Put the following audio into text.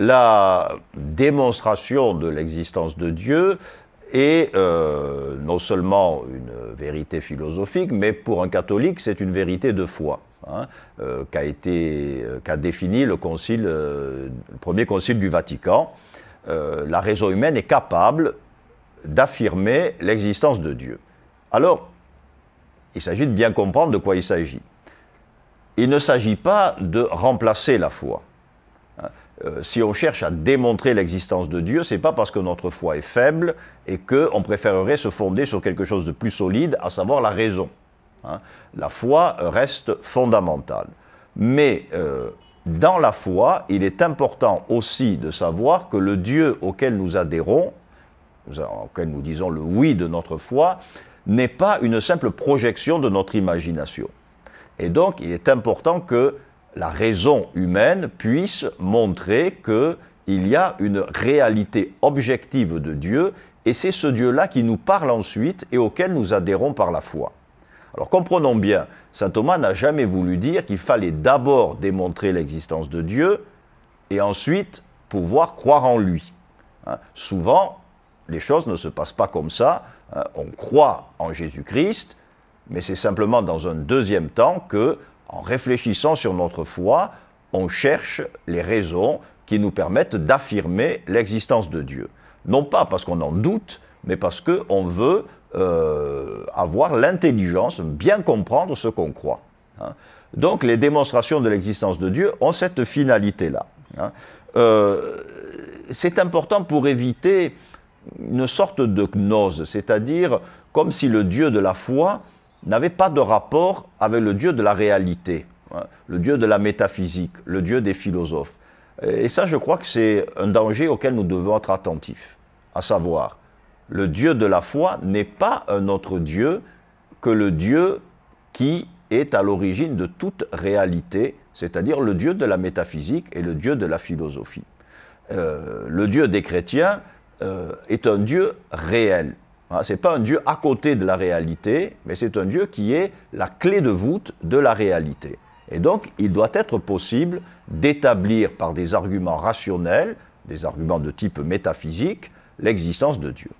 la démonstration de l'existence de Dieu est euh, non seulement une vérité philosophique, mais pour un catholique, c'est une vérité de foi. Hein, euh, euh, qu'a défini le, concile, le, premier concile du Vatican. la raison humaine est capable d'affirmer l'existence de Dieu. Alors, il s'agit de bien comprendre de quoi il s'agit. Il ne s'agit pas de remplacer la foi. Euh, si on cherche à démontrer l'existence de Dieu, c'est pas parce que notre foi est faible et qu'on préférerait se fonder sur quelque chose de plus solide, à savoir la raison. Hein. La foi reste fondamentale. Mais euh, dans la foi, il est important aussi de savoir que le Dieu auquel nous adhérons, auquel nous disons le oui de notre foi, n'est pas une simple projection de notre imagination. Et donc, il est important que la raison humaine puisse montrer qu'il y a une réalité objective de Dieu, et c'est ce Dieu-là qui nous parle ensuite et auquel nous adhérons par la foi. Alors comprenons bien, saint Thomas n'a jamais voulu dire qu'il fallait d'abord démontrer l'existence de Dieu et ensuite pouvoir croire en lui. Hein, souvent, les choses ne se passent pas comme ça. Hein, on croit en Jésus-Christ, mais c'est simplement dans un deuxième temps que en réfléchissant sur notre foi, on cherche les raisons qui nous permettent d'affirmer l'existence de Dieu. Non pas parce qu'on en doute, mais parce qu'on veut euh, avoir l'intelligence, bien comprendre ce qu'on croit. Hein. Donc les démonstrations de l'existence de Dieu ont cette finalité-là. Hein. Euh, c'est important pour éviter une sorte de gnose, c'est-à-dire comme si le Dieu de la foi n'avait pas de rapport avec le Dieu de la réalité, hein, le Dieu de la métaphysique, le Dieu des philosophes. Et ça, je crois que c'est un danger auquel nous devons être attentifs, à savoir, le Dieu de la foi n'est pas un autre Dieu que le Dieu qui est à l'origine de toute réalité, c'est-à-dire le Dieu de la métaphysique et le Dieu de la philosophie. Euh, le Dieu des chrétiens euh, est un Dieu réel, Hein, Ce n'est pas un Dieu à côté de la réalité, mais c'est un Dieu qui est la clé de voûte de la réalité. Et donc, il doit être possible d'établir par des arguments rationnels, des arguments de type métaphysique, l'existence de Dieu.